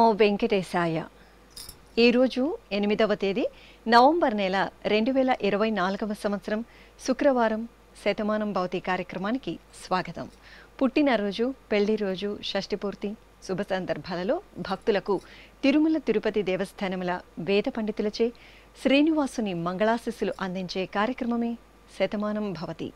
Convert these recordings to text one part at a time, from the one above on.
నమో వెంకటేశాయ ఈరోజు ఎనిమిదవ తేదీ నవంబర్ నెల రెండు వేల ఇరవై నాలుగవ సంవత్సరం శుక్రవారం శతమానం భవతి కార్యక్రమానికి స్వాగతం పుట్టినరోజు పెళ్లి రోజు షష్టిపూర్తి శుభ సందర్భాలలో భక్తులకు తిరుమల తిరుపతి దేవస్థానముల వేద పండితులచే శ్రీనివాసుని మంగళాశిస్సులు అందించే కార్యక్రమమే శతమానం భవతి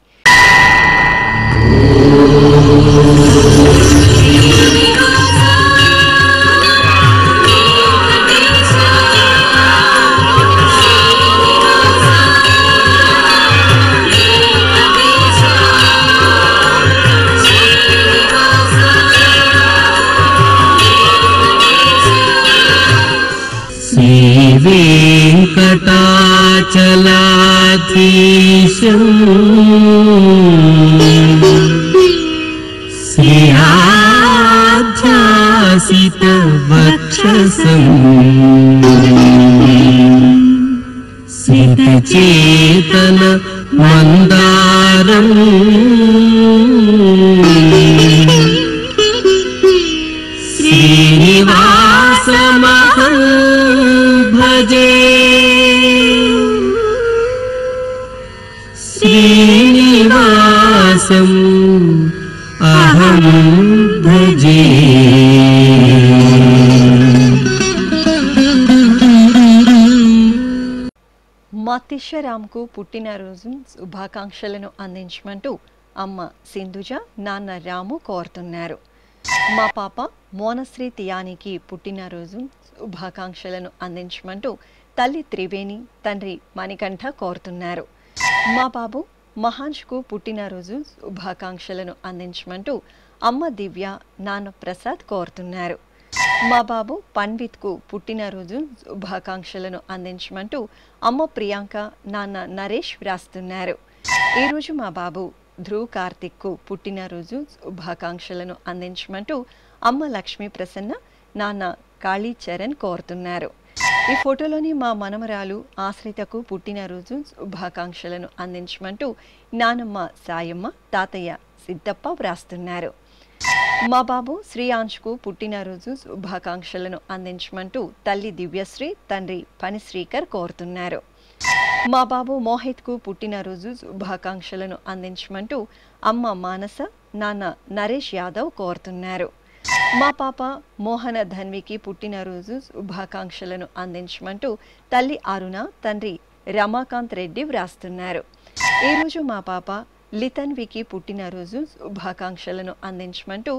श्रयासि वक्षसचेतन मन्दारम् ఆకాశం అహం భజే మతిషరామ్కు పుట్టినరోజు శుభాకాంక్షలను అందించమంటూ అమ్మ సింధుజ నాన్న రాము కోరుతున్నారు మా పాప మోనశ్రీ తియానికి పుట్టినరోజు శుభాకాంక్షలను అందించమంటూ తల్లి త్రివేణి తండ్రి మణికంఠ కోరుతున్నారు మా బాబు మహాన్ష్కు పుట్టినరోజు శుభాకాంక్షలను అందించమంటూ అమ్మ దివ్య నాన్న ప్రసాద్ కోరుతున్నారు మా బాబు పన్విత్కు పుట్టినరోజు శుభాకాంక్షలను అందించమంటూ అమ్మ ప్రియాంక నాన్న నరేష్ వ్రాస్తున్నారు ఈరోజు మా బాబు ధ్రువ్ కార్తిక్కు పుట్టినరోజు శుభాకాంక్షలను అందించమంటూ అమ్మ లక్ష్మీ ప్రసన్న నాన్న కాళీచరణ్ కోరుతున్నారు ఈ ఫోటోలోని మా మనమరాలు ఆశ్రితకు పుట్టినరోజు శుభాకాంక్షలను అందించమంటూ నానమ్మ సాయమ్మ తాతయ్య సిద్దప్ప వ్రాస్తున్నారు మా బాబు శ్రీయాంష్కు పుట్టినరోజు శుభాకాంక్షలను అందించమంటూ తల్లి దివ్యశ్రీ తండ్రి పనిశ్రీకర్ కోరుతున్నారు మా బాబు మోహిత్కు పుట్టినరోజు శుభాకాంక్షలను అందించమంటూ అమ్మ మానస నాన్న నరేష్ యాదవ్ కోరుతున్నారు మా పాప మోహన ధన్వికి పుట్టినరోజు శుభాకాంక్షలను అందించమంటూ తల్లి అరుణ తండ్రి రమాకాంత్ రెడ్డి వ్రాస్తున్నారు ఈరోజు మా పాప లితన్వికి పుట్టినరోజు శుభాకాంక్షలను అందించమంటూ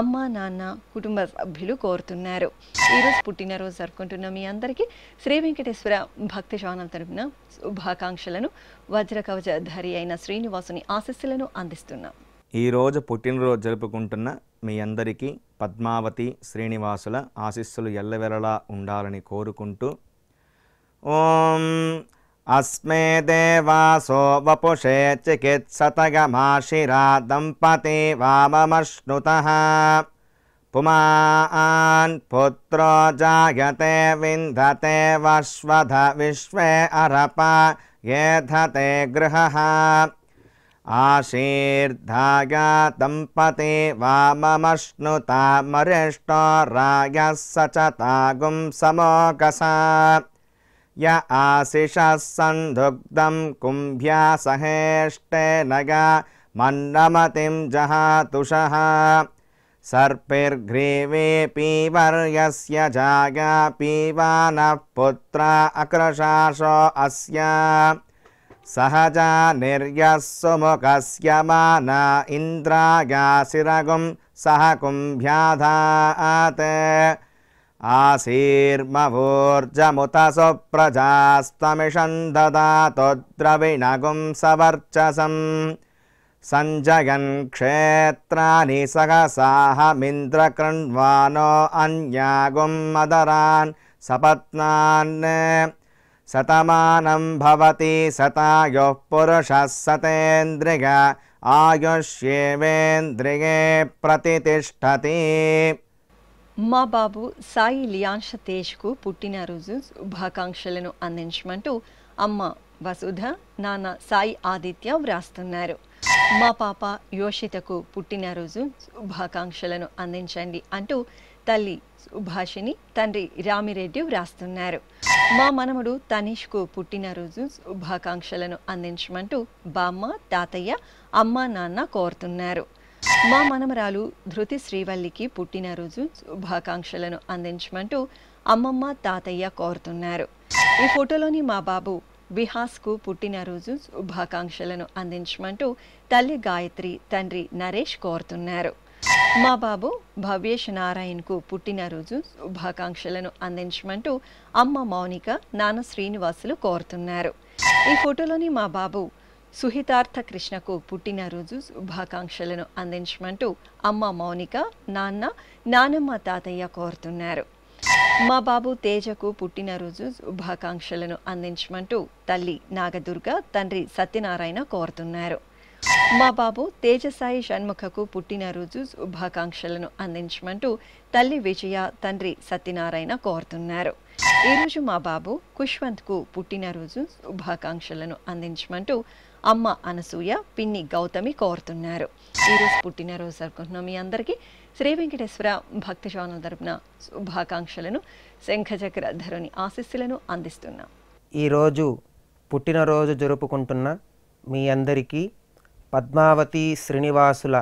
అమ్మ నాన్న కుటుంబ సభ్యులు కోరుతున్నారు ఈరోజు పుట్టినరోజు జరుపుకుంటున్న మీ అందరికీ శ్రీ వెంకటేశ్వర భక్తి ఛానల్ తరఫున శుభాకాంక్షలను వజ్రకవచ ధరి అయిన శ్రీనివాసుని ఆశస్సులను అందిస్తున్నాం ఈరోజు పుట్టినరోజు జరుపుకుంటున్న మీ అందరికీ పద్మావతి శ్రీనివాసుల ఆశీస్సులు ఎల్లవెరలా ఉండాలని కోరుకుంటూ ఓం అస్మే దేవాసో వపుషే చికిత్సతగమాశిరా దంపతి వామమశ్నుత పుమాన్ పుత్రో జాయతే వింధతే వశ్వధ విశ్వే అరప ఏధతే గృహ आशीर्धाया दम्पते वाममश्नुतामरिष्टो रायः स च तागुं समोकसा य आशिषः सन्धुग्धं कुम्भ्या सहेष्टे लगा मन्नमतिं जहातुषः पीवर्यस्य जागा पीवा पुत्रा पुत्रा अस्या सहजा निर्यसुमुखस्य मा न इन्द्रागासि सह कुम्भ्याधात् आशीर्मवोर्जमुतसु सुप्रजास्तमिषं ददातु द्रविनगुं स सञ्जयन् क्षेत्राणि सहसाहमिन्द्रकृण्वानो अन्यागुं मदरान् सपत्नान् सतमानं భవతి सतायुः పురుష సతేంద్రియ ఆయుష్యేవేంద్రియే ప్రతిష్టతి మా బాబు సాయి లియాన్ష తేజ్కు పుట్టినరోజు శుభాకాంక్షలను అందించమంటూ అమ్మ వసుధ నాన్న సాయి ఆదిత్య వ్రాస్తున్నారు మా పాప యోషితకు పుట్టినరోజు శుభాకాంక్షలను అందించండి అంటూ తల్లి సుభాషిని తండ్రి రామిరెడ్డి వ్రాస్తున్నారు మా మనముడు తనీష్కు పుట్టినరోజు శుభాకాంక్షలను అందించమంటూ బామ్మ తాతయ్య అమ్మ నాన్న కోరుతున్నారు మా మనమరాలు ధృతి శ్రీవల్లికి పుట్టినరోజు శుభాకాంక్షలను అందించమంటూ అమ్మమ్మ తాతయ్య కోరుతున్నారు ఈ ఫోటోలోని మా బాబు కు పుట్టినరోజు శుభాకాంక్షలను అందించమంటూ తల్లి గాయత్రి తండ్రి నరేష్ కోరుతున్నారు మా బాబు భవ్యేష్ నారాయణ్కు పుట్టినరోజు శుభాకాంక్షలను అందించమంటూ అమ్మ మౌనిక నాన్న శ్రీనివాసులు కోరుతున్నారు ఈ ఫోటోలోని మా బాబు సుహితార్థ కృష్ణకు పుట్టినరోజు శుభాకాంక్షలను అందించమంటూ అమ్మ మౌనిక నాన్న నానమ్మ తాతయ్య కోరుతున్నారు మా బాబు తేజకు పుట్టినరోజు శుభాకాంక్షలను అందించమంటూ తల్లి నాగదుర్గ తండ్రి సత్యనారాయణ కోరుతున్నారు మా బాబు తేజసాయి షణ్ముఖకు పుట్టినరోజు శుభాకాంక్షలను అందించమంటూ తల్లి విజయ తండ్రి సత్యనారాయణ కోరుతున్నారు ఈరోజు మా బాబు కుష్వంత్కు పుట్టినరోజు శుభాకాంక్షలను అందించమంటూ అమ్మ అనసూయ పిన్ని గౌతమి కోరుతున్నారు ఈరోజు పుట్టినరోజు జరుపుకుంటున్న మీ అందరికీ శ్రీ వెంకటేశ్వర భక్తి శ్రవణం తరపున శుభాకాంక్షలను శంఖచక్ర ధరుని ఆశీస్సులను అందిస్తున్నాం ఈరోజు పుట్టినరోజు జరుపుకుంటున్న మీ అందరికీ పద్మావతి శ్రీనివాసుల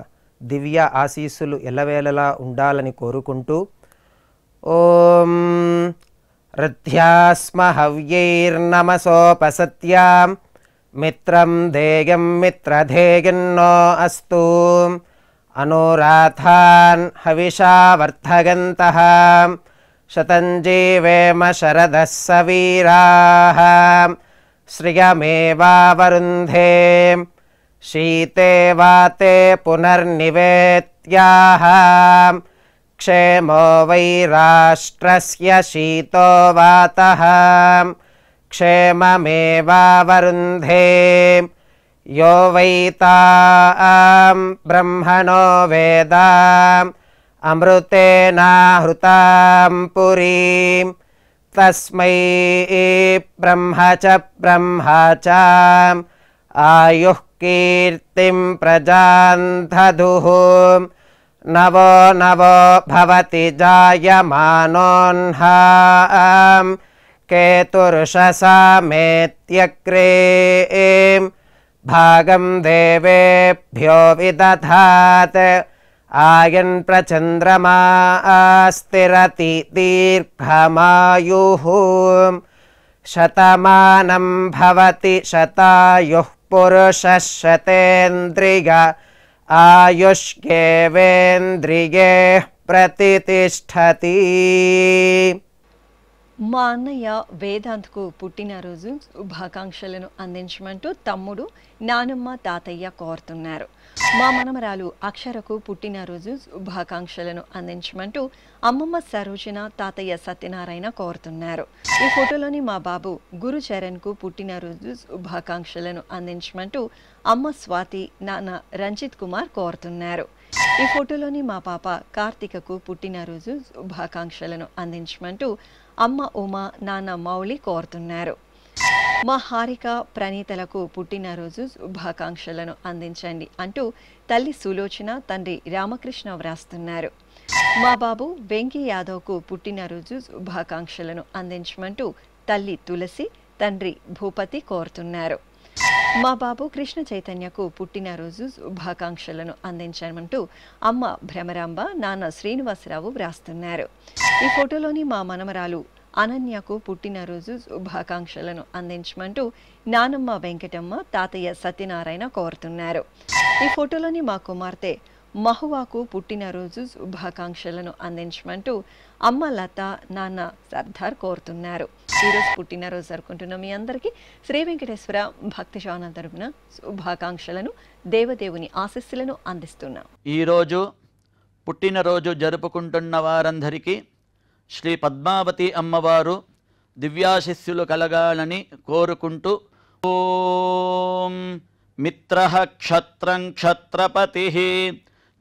దివ్య ఆశీస్సులు ఎల్లవేళలా ఉండాలని కోరుకుంటూ ఓం రథ్యాస్మహవ్యైర్నమసోపసత్యాం మిత్రం ధేయం మిత్రధేయన్నో అస్తు అనురాథాన్ హవిషా వర్ధగంత శతంజీవేమ శరద సవీరా శ్రియమేవారుంధే शीते वाते पुनर्निवेत्याः क्षेमो वैराष्ट्रस्य शीतो वातः क्षेममेवावरुन्धे यो वैता ब्रह्मणो वेदाम् अमृतेनाहृतां पुरीं तस्मै ब्रह्म च ब्रह्म च आयुः कीर्तिं प्रजान्धधुः नवो नवो भवति जायमानोन्हा केतुरुषसा मेत्यक्रे भागं देवेभ्यो विदधात् प्रचन्द्रमा अस्तिरति दीर्घमायुः शतमानं भवति शतायुः पुरुषशतेन्द्रिय आयुष्केवेन्द्रिये ప్రతిష్టతి మా అన్నయ్య వేదాంత్కు పుట్టినరోజు శుభాకాంక్షలను అందించమంటూ తమ్ముడు నానమ్మ తాతయ్య కోరుతున్నారు మా మనమరాలు అక్షరకు పుట్టినరోజు శుభాకాంక్షలను అందించమంటూ అమ్మమ్మ సరోజన తాతయ్య సత్యనారాయణ కోరుతున్నారు ఈ ఫోటోలోని మా బాబు గురు పుట్టిన పుట్టినరోజు శుభాకాంక్షలను అందించమంటూ అమ్మ స్వాతి నాన్న రంజిత్ కుమార్ కోరుతున్నారు ఈ ఫోటోలోని మా పాప పుట్టిన పుట్టినరోజు శుభాకాంక్షలను అందించమంటూ అమ్మ ఉమా నాన్న మౌళి కోరుతున్నారు మా హారిక ప్రణీతలకు పుట్టినరోజు శుభాకాంక్షలను అందించండి అంటూ తల్లి సులోచన తండ్రి రామకృష్ణ వ్రాస్తున్నారు మా బాబు వెంకీ యాదవ్కు పుట్టినరోజు శుభాకాంక్షలను అందించమంటూ తల్లి తులసి తండ్రి భూపతి కోరుతున్నారు మా బాబు కృష్ణ చైతన్యకు పుట్టినరోజు శుభాకాంక్షలను అందించామంటూ అమ్మ భ్రమరాంబ నాన్న శ్రీనివాసరావు వ్రాస్తున్నారు ఈ ఫోటోలోని మా మనమరాలు అనన్యకు పుట్టినరోజు శుభాకాంక్షలను అందించమంటూ నానమ్మ వెంకటమ్మ తాతయ్య సత్యనారాయణ కోరుతున్నారు ఈ ఫోటోలోని మా కుమార్తె మహువాకు పుట్టినరోజు శుభాకాంక్షలను అందించమంటూ అమ్మ లత నాన్న సర్దార్ కోరుతున్నారు ఈరోజు పుట్టినరోజు జరుపుకుంటున్న మీ అందరికీ శ్రీ వెంకటేశ్వర భక్తి శాన తరపున శుభాకాంక్షలను దేవదేవుని ఆశస్సులను అందిస్తున్నాం ఈరోజు పుట్టినరోజు జరుపుకుంటున్న వారందరికీ శ్రీ పద్మావతి అమ్మవారు దివ్యాశిస్సులు కలగాలని కోరుకుంటూ ఓం మిత్ర క్షత్రం క్షత్రపతి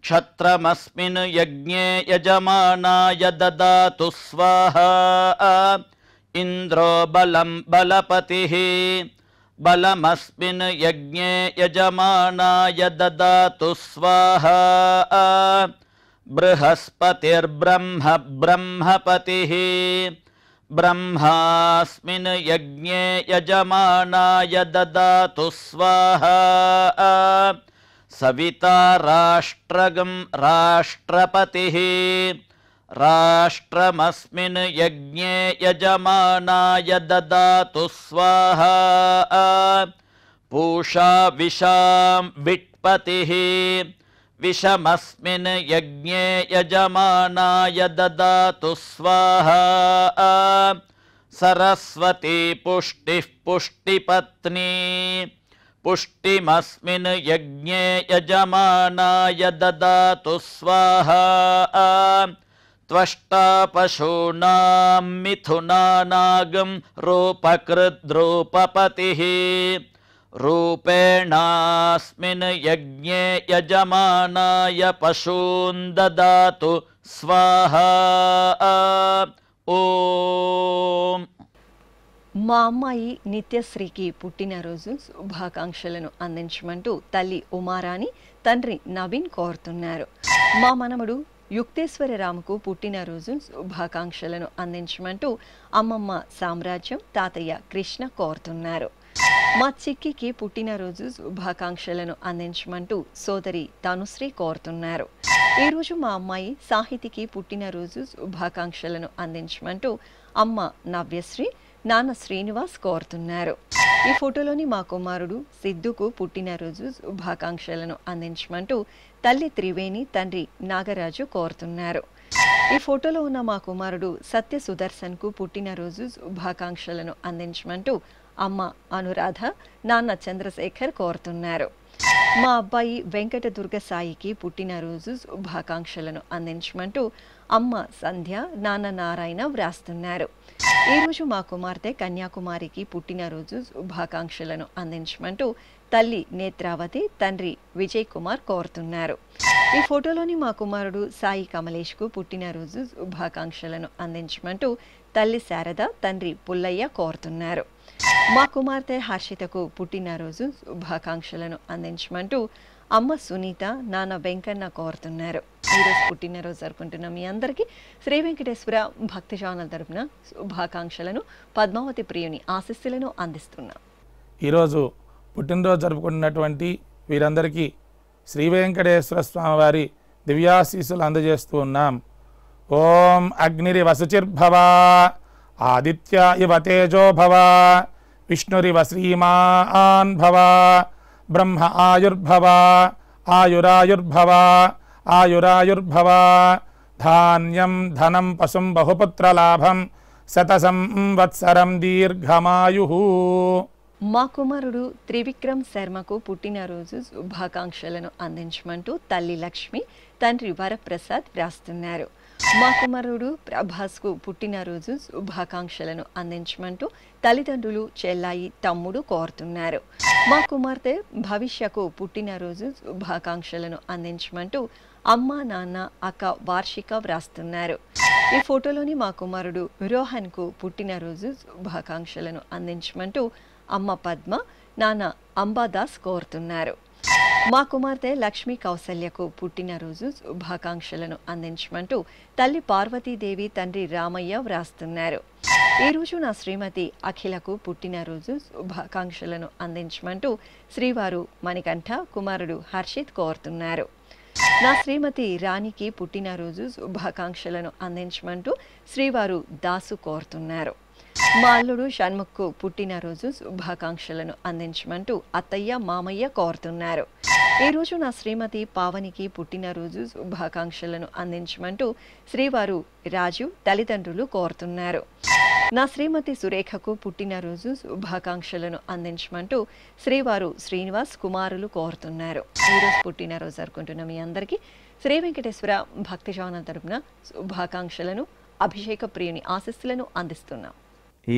క్షత్రమస్మిన్ యజ్ఞే యజమానాయ దాతు స్వాహ ఇంద్రో బలం బలపతి బలమస్మిన్ యజ్ఞే యజమానాయ దాతు స్వాహ बृहस्पतिर्ब्रह्म ब्रह्मपतिः ब्रह्मास्मिन् यज्ञे यजमानाय ददातु स्वाहा सविता राष्ट्रगम् राष्ट्रपतिः राष्ट्रमस्मिन् यज्ञे यजमानाय ददातु स्वाहा पूषा विशाम् विक्पतिः विषमस्मिन् यज्ञे यजमानाय ददातु स्वाहा सरस्वती पुष्टिः पुष्टिपत्नी पुष्टिमस्मिन् यज्ञे यजमानाय ददातु स्वाहा त्वष्टा पशूनाम् मिथुना रूपकृद्रूपपतिः రూపేణాస్మిన్ యజ్ఞే యజమానాయ పశూన్ ददातु స్వాహ ఓం మా అమ్మాయి నిత్యశ్రీకి పుట్టినరోజు శుభాకాంక్షలను అందించమంటూ తల్లి ఉమారాణి తండ్రి నవీన్ కోరుతున్నారు మా మనముడు యుక్తేశ్వర రాముకు పుట్టినరోజు శుభాకాంక్షలను అందించమంటూ అమ్మమ్మ సామ్రాజ్యం తాతయ్య కృష్ణ కోరుతున్నారు మా చిక్కికి పుట్టినరోజు శుభాకాంక్షలను అందించమంటూ సోదరి తనుశ్రీ కోరుతున్నారు ఈరోజు మా అమ్మాయి సాహితికి పుట్టినరోజు శుభాకాంక్షలను అందించమంటూ అమ్మ నవ్యశ్రీ నాన్న శ్రీనివాస్ కోరుతున్నారు ఈ ఫోటోలోని మా కుమారుడు సిద్ధుకు పుట్టినరోజు శుభాకాంక్షలను అందించమంటూ తల్లి త్రివేణి తండ్రి నాగరాజు కోరుతున్నారు ఈ ఫోటోలో ఉన్న మా కుమారుడు సత్య సుదర్శన్కు పుట్టినరోజు శుభాకాంక్షలను అందించమంటూ అమ్మ అనురాధ నాన్న చంద్రశేఖర్ కోరుతున్నారు మా అబ్బాయి వెంకట దుర్గసాయికి పుట్టినరోజు శుభాకాంక్షలను అందించమంటూ అమ్మ సంధ్య నాన్న నారాయణ వ్రాస్తున్నారు ఈరోజు మా కుమార్తె కన్యాకుమారికి పుట్టినరోజు శుభాకాంక్షలను అందించమంటూ తల్లి నేత్రావతి తండ్రి విజయ్ కుమార్ కోరుతున్నారు ఈ ఫోటోలోని మా కుమారుడు సాయి కమలేష్కు పుట్టినరోజు శుభాకాంక్షలను అందించమంటూ తల్లి శారద తండ్రి పుల్లయ్య కోరుతున్నారు మా కుమార్తె హర్షితకు పుట్టినరోజు శుభాకాంక్షలను అందించమంటూ అమ్మ సునీత నాన్న వెంకన్న కోరుతున్నారు ఈరోజు పుట్టినరోజు జరుపుకుంటున్న మీ అందరికీ శ్రీ వెంకటేశ్వర భక్తి ఛానల్ తరఫున శుభాకాంక్షలను పద్మావతి ప్రియుని ఆశస్సులను అందిస్తున్నాం ఈరోజు పుట్టినరోజు జరుపుకుంటున్నటువంటి వీరందరికీ శ్రీ వెంకటేశ్వర స్వామివారి దివ్యాశీసులు అందజేస్తూ ఉన్నాం ఓం అగ్నిరి వసుచిర్భవ ఆదిత్య ఇవ తేజోభవా విష్ణురివ శ్రీమాన్ భవ బ్రహ్మ ఆయుర్భవ ఆయురాయుర్భవ ఆయురాయుర్భవ ధాన్యం ధనం పశుం బహుపుత్రలాభం శతసం వత్సరం దీర్ఘమాయు మా కుమారుడు త్రివిక్రమ్ శర్మకు పుట్టినరోజు శుభాకాంక్షలను అందించమంటూ తల్లి లక్ష్మి తండ్రి వరప్రసాద్ వ్రాస్తున్నారు కుమారుడు ప్రభాస్కు పుట్టినరోజు శుభాకాంక్షలను అందించమంటూ తల్లిదండ్రులు చెల్లాయి తమ్ముడు కోరుతున్నారు మా కుమార్తె భవిష్యకు పుట్టినరోజు శుభాకాంక్షలను అందించమంటూ అమ్మ నాన్న అక్క వార్షిక వ్రాస్తున్నారు ఈ ఫోటోలోని మా కుమారుడు రోహన్కు పుట్టినరోజు శుభాకాంక్షలను అందించమంటూ అమ్మ పద్మ నాన్న అంబాదాస్ కోరుతున్నారు మా కుమార్తె లక్ష్మీ కౌసల్యకు పుట్టినరోజు శుభాకాంక్షలను అందించమంటూ తల్లి పార్వతీదేవి తండ్రి రామయ్య వ్రాస్తున్నారు ఈరోజు నా శ్రీమతి అఖిలకు పుట్టినరోజు శుభాకాంక్షలను అందించమంటూ శ్రీవారు మణికంఠ కుమారుడు హర్షిత్ కోరుతున్నారు నా శ్రీమతి రాణికి పుట్టినరోజు శుభాకాంక్షలను అందించమంటూ శ్రీవారు దాసు కోరుతున్నారు మా అల్లుడు షణ్ముఖ్కు పుట్టినరోజు శుభాకాంక్షలను అందించమంటూ అత్తయ్య మామయ్య కోరుతున్నారు ఈరోజు నా శ్రీమతి పావనికి పుట్టినరోజు శుభాకాంక్షలను అందించమంటూ శ్రీవారు రాజు తల్లిదండ్రులు కోరుతున్నారు నా శ్రీమతి సురేఖకు పుట్టినరోజు శుభాకాంక్షలను అందించమంటూ శ్రీవారు శ్రీనివాస్ కుమారులు కోరుతున్నారు ఈరోజు పుట్టినరోజు జరుపుకుంటున్న మీ అందరికీ శ్రీ వెంకటేశ్వర భక్తి జవన తరపున శుభాకాంక్షలను అభిషేక ప్రియుని ఆశస్సులను అందిస్తున్నాం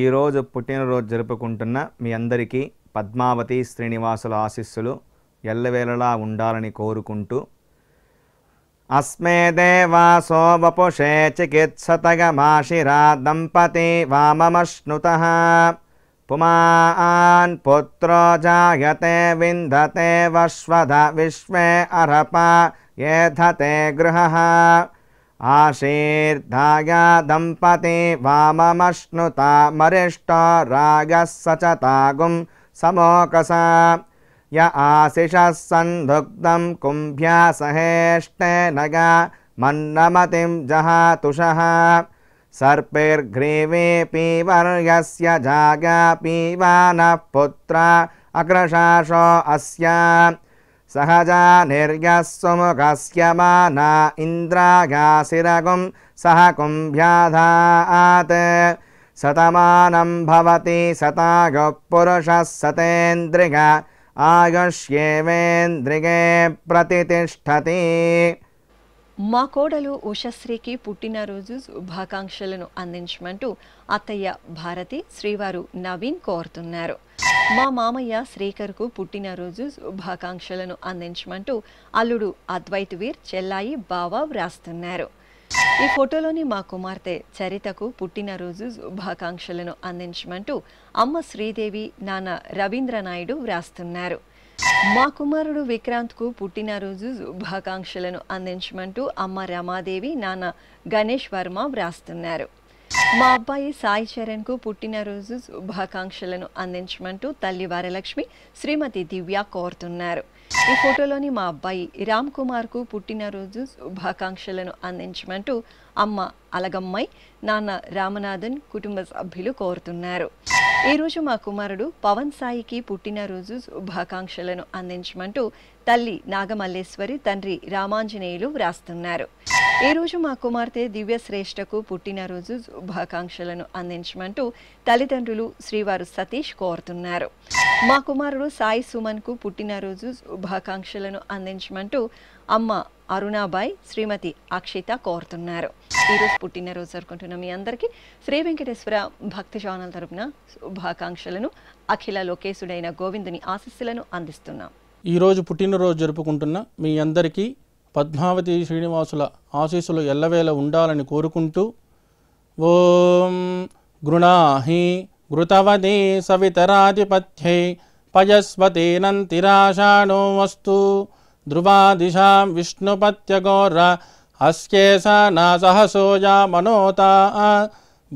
ఈరోజు పుట్టినరోజు జరుపుకుంటున్న మీ అందరికీ పద్మావతి శ్రీనివాసుల ఆశీస్సులు ఎల్లవేళలా ఉండాలని కోరుకుంటూ అస్మే సో వపుషే చికిత్సతగమాషిరా దంపతి వామమశ్నుత పుమాన్ పుత్రో జాయతే విందతే వశ్వధ విశ్వే అరప ఏధతే గృహ आशीर्धाया दम्पते वाममश्नुता मरिष्टो रागः स च तागुं समोकसा य आशिषः सन्धुग्धं कुम्भ्या सहेष्टे नगा मन्नमतिं जहातुषः सर्पेर्घ्रीवे पीवर्यस्य जागा पीवानः पुत्रा अग्रशासो अस्या సహజ నిర్గస్వముఖస్యమానా ఇంద్రాగాశిరగుం సహ కుంభ్యాధాత్ సతమానం భవతి సతాగ పురుష సతేంద్రిగ ఆయుష్యేవేంద్రిగే ప్రతిష్టతి మా కోడలు ఉషశ్రీకి పుట్టినరోజు శుభాకాంక్షలను అందించమంటూ అత్తయ్య భారతి శ్రీవారు నవీన్ కోరుతున్నారు మా మామయ్య శ్రీకర్కు పుట్టినరోజు శుభాకాంక్షలను అందించమంటూ అల్లుడు అద్వైత్ వీర్ చెల్లాయి బావ వ్రాస్తున్నారు ఈ ఫోటోలోని మా కుమార్తె చరితకు పుట్టినరోజు శుభాకాంక్షలను అందించమంటూ అమ్మ శ్రీదేవి నాన్న రవీంద్రనాయుడు వ్రాస్తున్నారు మా కుమారుడు విక్రాంత్కు పుట్టినరోజు శుభాకాంక్షలను అందించమంటూ అమ్మ రమాదేవి నాన్న గణేష్ వర్మ వ్రాస్తున్నారు మా అబ్బాయి సాయి చరణ్ కు పుట్టినరోజు శుభాకాంక్షలను అందించమంటూ తల్లి వరలక్ష్మి శ్రీమతి దివ్య కోరుతున్నారు ఈ ఫోటోలోని మా అబ్బాయి రామ్ కుమార్ కు పుట్టినరోజు శుభాకాంక్షలను అందించమంటూ అమ్మ అలగమ్మాయి నాన్న రామనాథన్ కుటుంబ సభ్యులు కోరుతున్నారు ఈరోజు మా కుమారుడు పవన్ సాయికి పుట్టినరోజు శుభాకాంక్షలను అందించమంటూ తల్లి నాగమల్లేశ్వరి తండ్రి రామాంజనేయులు వ్రాస్తున్నారు ఈరోజు మా కుమార్తె దివ్యశ్రేష్ఠకు పుట్టినరోజు శుభాకాంక్షలను అందించమంటూ తల్లిదండ్రులు శ్రీవారు సతీష్ కోరుతున్నారు మా కుమారుడు సాయి సుమన్కు పుట్టినరోజు శుభాకాంక్షలను అందించమంటూ అమ్మ అరుణాబాయ్ శ్రీమతి అక్షిత కోరుతున్నారు ఈరోజు పుట్టినరోజు జరుపుకుంటున్న మీ అందరికీ శ్రీ వెంకటేశ్వర భక్తి ఛానల్ తరపున శుభాకాంక్షలను అఖిల లోకేశుడైన గోవిందుని ఆశస్సులను అందిస్తున్నాం ఈరోజు పుట్టినరోజు జరుపుకుంటున్న మీ అందరికీ పద్మావతి శ్రీనివాసుల ఆశీస్సులు ఎల్లవేళ ఉండాలని కోరుకుంటూ ఓం గృణాహి గృతవదే సవితరాధిపత్యై పయస్వతేనంతిరాషాణో వస్తు ध्रुवा दिशा ध्रुवादिशां विष्णुपत्यगोर हस्केशा या मनोता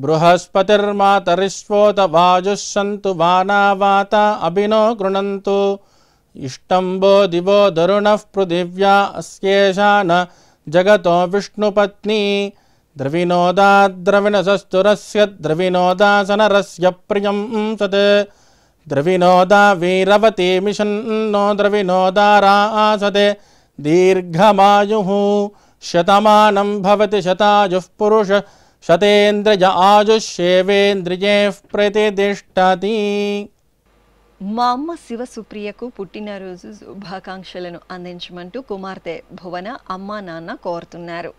बृहस्पतिर्मातरिश्वोत वाजुःसन्तु वाना वाता अभिनो गृणन्तु इष्टंबो दिवो दरुण पृथिव्या अस्येषा न जगतो विष्णुपत्नी द्रविणोदाद्रविणसस्तुरस्य द्रविणोदासनरस्य प्रिय सत् द्रविनोद वीरवती मिशन नो द्रविनोदारासते दीर्घमायु शतमानं भवति शतायुः पुरुष शतेन्द्रिज आजुः शेवेन्द्रियेः మా అమ్మ శివ సుప్రియకు పుట్టినరోజు శుభాకాంక్షలను అందించమంటూ కుమార్తె భువన అమ్మా నాన్న కోరుతున్నారు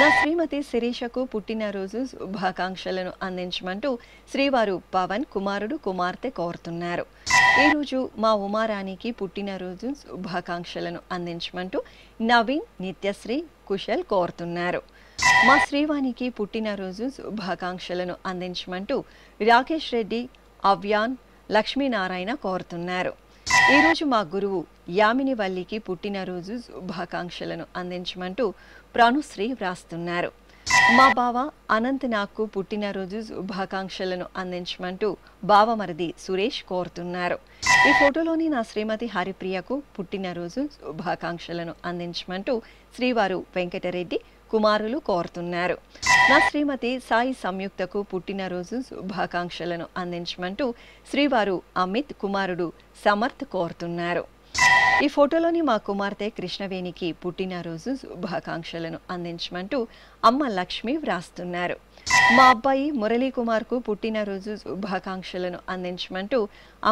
నా శ్రీమతి శిరీషకు పుట్టినరోజు శుభాకాంక్షలను అందించమంటూ శ్రీవారు పవన్ కుమారుడు కుమార్తె కోరుతున్నారు ఈరోజు మా ఉమారాణికి పుట్టినరోజు శుభాకాంక్షలను అందించమంటూ నవీన్ నిత్యశ్రీ కుశల్ కోరుతున్నారు మా శ్రీవాణికి పుట్టినరోజు శుభాకాంక్షలను అందించమంటూ రాకేష్ రెడ్డి అవ్యాన్ లక్ష్మీనారాయణ కోరుతున్నారు ఈరోజు మా గురువు యామినివల్లికి పుట్టినరోజు శుభాకాంక్షలను అందించమంటూ ప్రాణుశ్రీ వ్రాస్తున్నారు మా బావ అనంత్ నాకు పుట్టినరోజు శుభాకాంక్షలను అందించమంటూ బావమరిది సురేష్ కోరుతున్నారు ఈ ఫోటోలోని నా శ్రీమతి హరిప్రియకు పుట్టినరోజు శుభాకాంక్షలను అందించమంటూ శ్రీవారు వెంకటరెడ్డి కుమారులు కోరుతున్నారు నా శ్రీమతి సాయి సంయుక్తకు పుట్టినరోజు శుభాకాంక్షలను అందించమంటూ శ్రీవారు అమిత్ కుమారుడు సమర్థ్ కోరుతున్నారు ఈ ఫోటోలోని మా కుమార్తె కృష్ణవేణికి పుట్టినరోజు శుభాకాంక్షలను అందించమంటూ అమ్మ లక్ష్మి వ్రాస్తున్నారు మా అబ్బాయి మురళీ కుమార్కు పుట్టినరోజు శుభాకాంక్షలను అందించమంటూ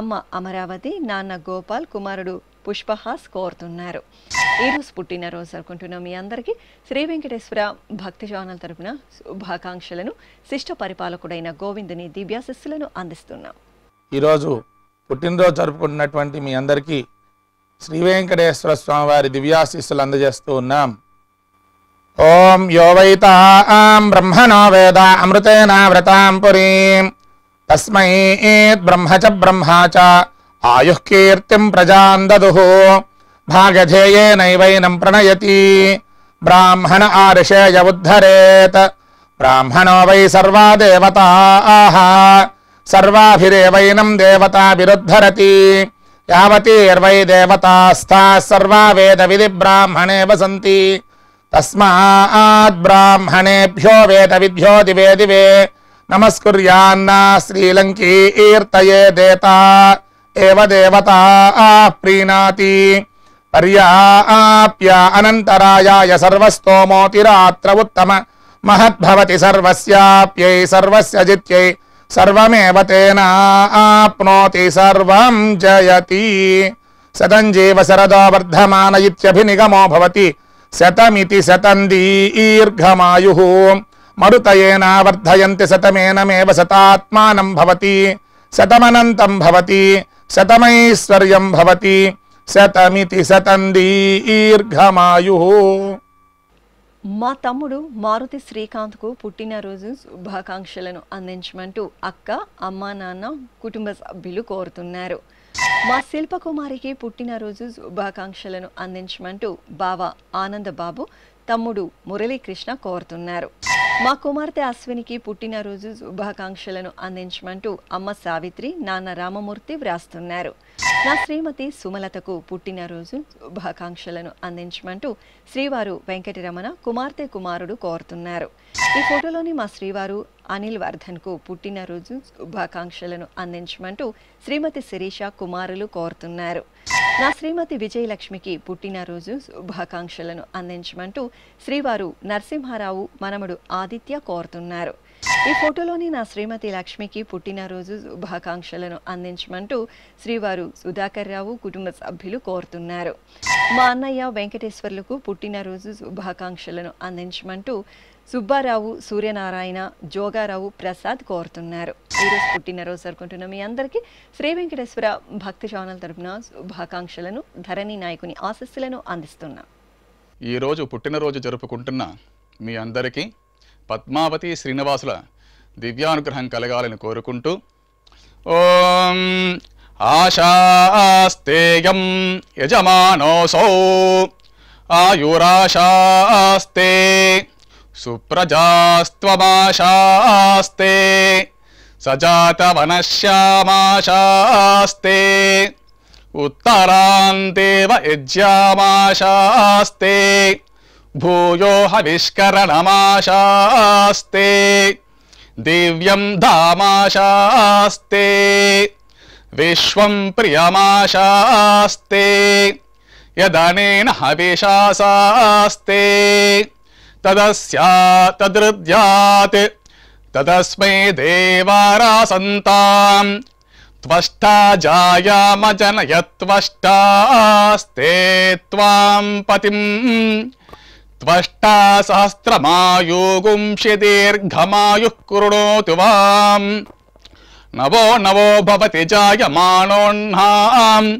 అమ్మ అమరావతి నాన్న గోపాల్ కుమారుడు పుష్పహాస్ కోరుతున్నారు ఈరోజు పుట్టినరోజు జరుపుకుంటున్నాం మీ అందరికీ శ్రీ వెంకటేశ్వర భక్తి జవానాల తరపున శుభాకాంక్షలను శిష్ట పరిపాలకుడైన గోవిందుని దివ్యాశిస్సులను అందిస్తున్నాం ఈరోజు పుట్టినరోజు జరుపుకుంటున్నటువంటి మీ అందరికీ శ్రీ వెంకటేశ్వర స్వామివారి దివ్యాశిస్సులు అందజేస్తూ ఉన్నాం ఓం యోవైత ఆం బ్రహ్మణో వేద అమృతేన వ్రతాం పురీం తస్మై బ్రహ్మ చ బ్రహ్మ చ ఆయుకీర్తిం ప్రజాం దదుహు भागधेय भागधेयेनैवैनम् प्रणयति ब्राह्मण आर्षेय उद्धरेत् ब्राह्मणो वै सर्वा देवता आह सर्वाभिरेवैनम् देवता विरुद्धरति यावतीर्वै देवतास्ताः सर्वा वेदविधि ब्राह्मणे वसन्ति तस्माद्ब्राह्मणेभ्यो वेदविद्यो दिवे दिवे नमस्कुर्यान्ना श्रीलङ्की ईर्तये देता एव देवता प्रीणाति पर्याप्या अनन्तरायाय सर्वस्तोमोतिरात्र उत्तम महद्भवति सर्वस्याप्यै सर्वस्य जित्यै सर्वमेव तेन आप्नोति सर्वं जयति शतं जीव शरदो वर्धमान इत्यभिनिगमो भवति शतमिति शतं दीर्घमायुः मरुतयेन वर्धयन्ति शतमेनमेव शतात्मानं भवति शतमनन्तं भवति शतमैश्वर्यं भवति శతమితి శతం దీర్ఘమాయు మా తమ్ముడు మారుతి శ్రీకాంత్కు పుట్టినరోజు శుభాకాంక్షలను అందించమంటూ అక్క అమ్మా నాన్న కుటుంబ సభ్యులు కోరుతున్నారు మా శిల్పకుమారికి పుట్టినరోజు శుభాకాంక్షలను అందించమంటూ బావ ఆనందబాబు తమ్ముడు మురళీకృష్ణ కోరుతున్నారు మా కుమార్తె అశ్వినికి పుట్టినరోజు శుభాకాంక్షలను అందించమంటూ అమ్మ సావిత్రి నాన్న రామమూర్తి వ్రాస్తున్నారు నా శ్రీమతి సుమలతకు పుట్టినరోజు శుభాకాంక్షలను అందించమంటూ శ్రీవారు వెంకటరమణ కుమార్తె కుమారుడు కోరుతున్నారు ఈ ఫోటోలోని మా శ్రీవారు అనిల్ వర్ధన్కు పుట్టినరోజు శుభాకాంక్షలను అందించమంటూ శ్రీమతి శిరీష కుమారులు కోరుతున్నారు నా శ్రీమతి విజయలక్ష్మికి పుట్టినరోజు శుభాకాంక్షలను అందించమంటూ శ్రీవారు నరసింహారావు మనమడు ఆదిత్య కోరుతున్నారు ఈ ఫోటోలోని నా శ్రీమతి లక్ష్మికి పుట్టినరోజు శుభాకాంక్షలను అందించమంటూ శ్రీవారు సుధాకర్ రావు కుటుంబ సభ్యులు కోరుతున్నారు మా అన్నయ్య వెంకటేశ్వర్లకు పుట్టినరోజు శుభాకాంక్షలను అందించమంటూ సుబ్బారావు సూర్యనారాయణ జోగారావు ప్రసాద్ కోరుతున్నారు ఈరోజు పుట్టినరోజు జరుపుకుంటున్న మీ అందరికీ శ్రీ వెంకటేశ్వర భక్తి ఛానల్ తరపున శుభాకాంక్షలను ధరణి నాయకుని ఆశస్సులను అందిస్తున్నా ఈరోజు పుట్టినరోజు జరుపుకుంటున్న మీ అందరికీ పద్మావతి శ్రీనివాసుల దివ్యానుగ్రహం కలగాలని కోరుకుంటూ ఓం ఆశాస్తేయం యజమానోసౌ ఆయురాశాస్తే सुप्रजास्त्वमाशास्ते स जातवनश्यामाशास्ते उत्तरान्तेव यज्यामाशास्ते भूयो हविष्करणमाशास्ते दिव्यम् धामाशास्ते विश्वम् प्रियमाशास्ते यदनेन हविशास्ते तदस्यात् तदस्मे तदस्मै देवारासन्ताम् त्वष्टा जायामजनयत्वष्टास्ते त्वाम् पतिम् त्वष्टा सहस्रमायुगुंशि दीर्घमायुः कृणोतु वाम् नवो नवो भवति जायमाणोह्नाम्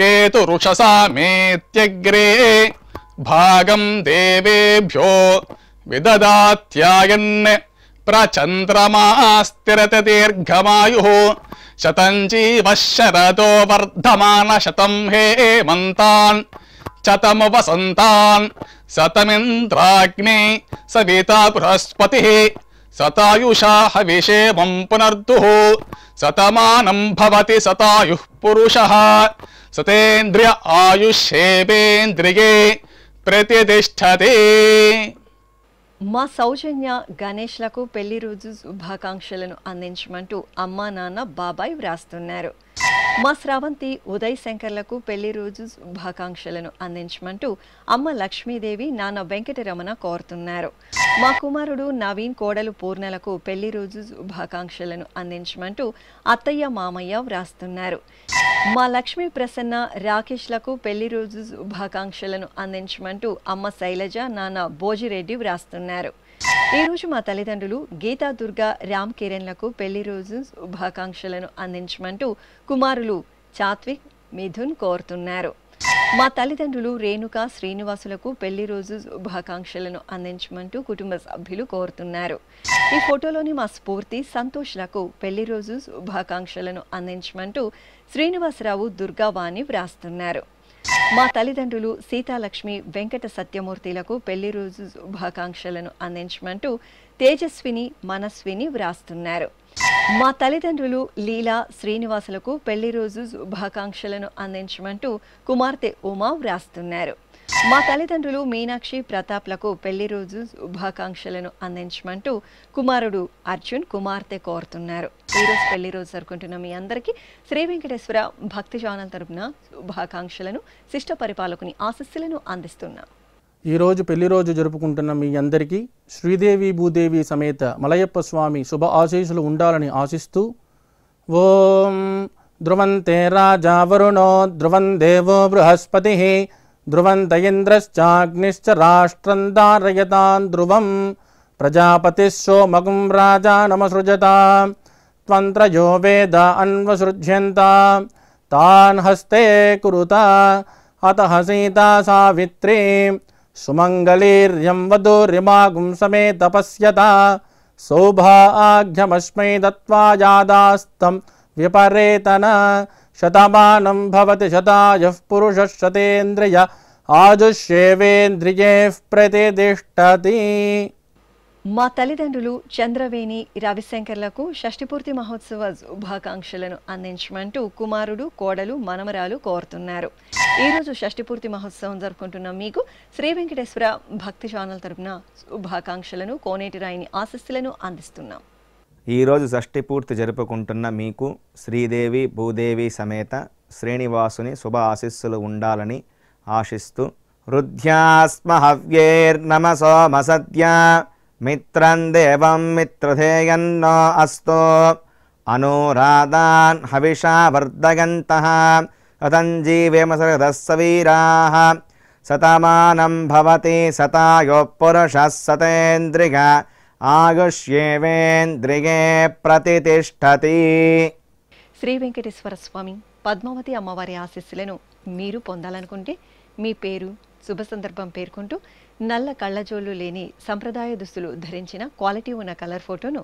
केतुरुषसा मेत्यग्रे भागम् देवेभ्यो विददात्यायन् प्रचन्द्रमास्तिरत दीर्घमायुः शतञ्जीवशरतो वर्धमान शतम् हे हे मन्तान् शतमुसन्तान् सतमिन्द्राग्ने स गीता बृहस्पतिः सतायुषाः विषेवम् पुनर्दुः सतमानम् भवति सतायुः पुरुषः सतेन्द्रिय आयुष्येवेन्द्रिये ప్రతిష్టతి మా సౌజన్య గణేష్లకు పెళ్లి రోజు శుభాకాంక్షలను అందించమంటూ అమ్మా నాన్న బాబాయ్ వ్రాస్తున్నారు మా స్రావంతి ఉదయ్ శంకర్లకు పెళ్లి రోజు శుభాకాంక్షలను అందించమంటూ అమ్మ లక్ష్మీదేవి నాన్న వెంకటరమణ కోరుతున్నారు మా కుమారుడు నవీన్ కోడలు పూర్ణలకు పెళ్లి రోజు శుభాకాంక్షలను అందించమంటూ అత్తయ్య మామయ్య వ్రాస్తున్నారు మా లక్ష్మీ ప్రసన్న రాకేష్లకు పెళ్లి రోజు శుభాకాంక్షలను అందించమంటూ అమ్మ శైలజ నాన్న భోజిరెడ్డి వ్రాస్తున్నారు ఈ రోజు మా తల్లిదండ్రులు గీతా దుర్గా రామ్ లకు పెళ్లి రోజు శుభాకాంక్షలను అందించమంటూ కుమారులు చాత్విక్ మిథున్ కోరుతున్నారు మా తల్లిదండ్రులు రేణుక శ్రీనివాసులకు పెళ్లి రోజు శుభాకాంక్షలను అందించమంటూ కుటుంబ సభ్యులు కోరుతున్నారు ఈ ఫోటోలోని మా స్ఫూర్తి సంతోష్లకు పెళ్లి రోజు శుభాకాంక్షలను అందించమంటూ శ్రీనివాసరావు దుర్గావాణి వ్రాస్తున్నారు మా తల్లిదండ్రులు సీతాలక్ష్మి వెంకట సత్యమూర్తిలకు పెళ్లి రోజు శుభాకాంక్షలను అందించమంటూ తేజస్విని మనస్విని వ్రాస్తున్నారు మా తల్లిదండ్రులు లీలా శ్రీనివాసులకు పెళ్లి రోజు శుభాకాంక్షలను అందించమంటూ కుమార్తె ఉమా వ్రాస్తున్నారు మా తల్లిదండ్రులు మీనాక్షి ప్రతాప్లకు పెళ్లి రోజు శుభాకాంక్షలను అందించమంటూ కుమారుడు అర్జున్ కుమార్తె కోరుతున్నారు ఈరోజు పెళ్లి రోజు జరుపుకుంటున్న మీ అందరికీ శ్రీ వెంకటేశ్వర భక్తి ఛానల్ తరపున శుభాకాంక్షలను శిష్ట పరిపాలకుని ఆశస్సులను అందిస్తున్నాం ఈరోజు పెళ్లి రోజు జరుపుకుంటున్న మీ అందరికీ శ్రీదేవి భూదేవి సమేత మలయప్ప స్వామి శుభ ఆశీస్సులు ఉండాలని ఆశిస్తూ ఓం ధ్రువంతే రాజా వరుణో ధ్రువం దేవో బృహస్పతి ध्रुवं दयेन्द्रश्चाग्निश्च राष्ट्रं धारयतान् ध्रुवं प्रजापतिः सोमगुं राजानमसृजता त्वन्त्रयो वेद अन्वसृज्यन्ता तान् हस्ते कुरुता अतः सीता सावित्री सुमङ्गलीर्यं वधूर्यमागुं समे तपस्यता सौभाग्यमस्मै दत्त्वा यादास्तं व्यपरेतन శతమానం భవతి శతాయ పురుష శతేంద్రియ ఆజుష్యేవేంద్రియేః ప్రతిదిష్టతి మా తల్లిదండ్రులు చంద్రవేణి రవిశంకర్లకు షష్టిపూర్తి మహోత్సవ శుభాకాంక్షలను అందించమంటూ కుమారుడు కోడలు మనమరాలు కోరుతున్నారు ఈరోజు షష్టిపూర్తి మహోత్సవం జరుపుకుంటున్న మీకు శ్రీ వెంకటేశ్వర భక్తి ఛానల్ తరపున శుభాకాంక్షలను కోనేటి రాయిని ఆశస్సులను అందిస్తున్నాం ఈరోజు షష్ఠి పూర్తి జరుపుకుంటున్న మీకు శ్రీదేవి భూదేవి సమేత శ్రీనివాసుని శుభ ఆశిస్సులు ఉండాలని ఆశిస్తూ రుద్ధ్యాస్మహవ్యేర్నమ సోమసద్యా మిత్రం దేవం మిత్రధేయన్నో అస్తో అనూరాదాన్ హవిషా వర్ధగంత రతంజీవేమసరదస్సవీరా సతమానం భవతి సతాయోపురుష సతేంద్రిగా ఆగుష్యేవేంద్రియే ప్రతిష్టతి శ్రీ వెంకటేశ్వర స్వామి పద్మావతి అమ్మవారి ఆశీస్సులను మీరు పొందాలనుకుంటే మీ పేరు శుభ సందర్భం పేర్కొంటూ నల్ల కళ్ళజోళ్లు లేని సంప్రదాయ దుస్తులు ధరించిన క్వాలిటీ ఉన్న కలర్ ఫోటోను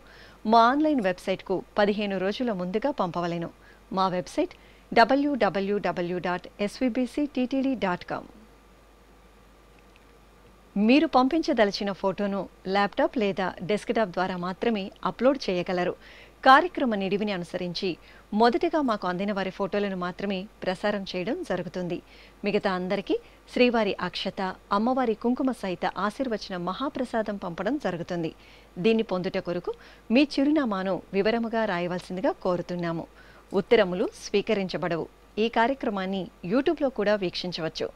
మా ఆన్లైన్ వెబ్సైట్కు పదిహేను రోజుల ముందుగా పంపవలేను మా website WWW dot SVBC TTD dot com మీరు పంపించదలిచిన ఫోటోను ల్యాప్టాప్ లేదా డెస్క్టాప్ ద్వారా మాత్రమే అప్లోడ్ చేయగలరు కార్యక్రమ నిడివిని అనుసరించి మొదటగా మాకు అందిన వారి ఫోటోలను మాత్రమే ప్రసారం చేయడం జరుగుతుంది మిగతా అందరికీ శ్రీవారి అక్షత అమ్మవారి కుంకుమ సహిత ఆశీర్వచన మహాప్రసాదం పంపడం జరుగుతుంది దీన్ని పొందుట కొరకు మీ చిరునామాను వివరముగా రాయవలసిందిగా కోరుతున్నాము ఉత్తరములు స్వీకరించబడవు ఈ కార్యక్రమాన్ని యూట్యూబ్లో కూడా వీక్షించవచ్చు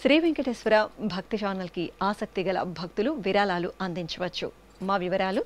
శ్రీ వెంకటేశ్వర భక్తి ఛానల్కి ఆసక్తి గల భక్తులు విరాళాలు అందించవచ్చు మా వివరాలు